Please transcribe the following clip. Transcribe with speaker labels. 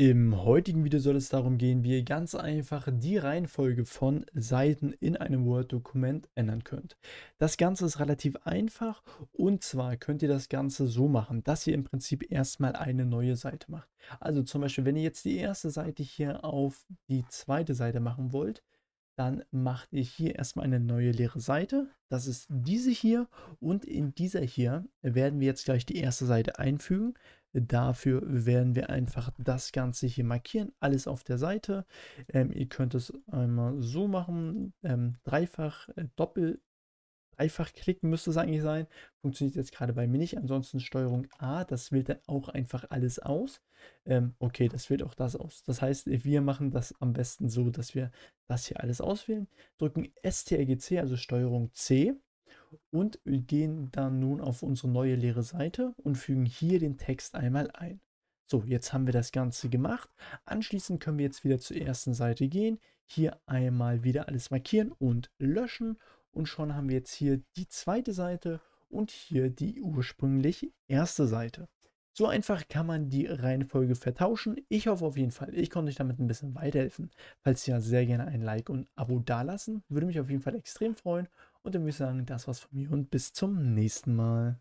Speaker 1: Im heutigen Video soll es darum gehen, wie ihr ganz einfach die Reihenfolge von Seiten in einem Word-Dokument ändern könnt. Das Ganze ist relativ einfach und zwar könnt ihr das Ganze so machen, dass ihr im Prinzip erstmal eine neue Seite macht. Also zum Beispiel, wenn ihr jetzt die erste Seite hier auf die zweite Seite machen wollt, dann macht ihr hier erstmal eine neue leere Seite. Das ist diese hier und in dieser hier werden wir jetzt gleich die erste Seite einfügen. Dafür werden wir einfach das Ganze hier markieren, alles auf der Seite. Ähm, ihr könnt es einmal so machen, ähm, dreifach, äh, doppel, dreifach klicken müsste es eigentlich sein. Funktioniert jetzt gerade bei mir nicht, ansonsten Steuerung A, das wählt dann auch einfach alles aus. Ähm, okay, das wählt auch das aus. Das heißt, wir machen das am besten so, dass wir das hier alles auswählen, drücken STRGC, also Steuerung C und wir gehen dann nun auf unsere neue leere Seite und fügen hier den Text einmal ein. So, jetzt haben wir das Ganze gemacht. Anschließend können wir jetzt wieder zur ersten Seite gehen, hier einmal wieder alles markieren und löschen und schon haben wir jetzt hier die zweite Seite und hier die ursprünglich erste Seite. So einfach kann man die Reihenfolge vertauschen. Ich hoffe auf jeden Fall, ich konnte euch damit ein bisschen weiterhelfen. Falls ja, sehr gerne ein Like und ein Abo dalassen. Würde mich auf jeden Fall extrem freuen. Und dann würde ich sagen, das war's von mir und bis zum nächsten Mal.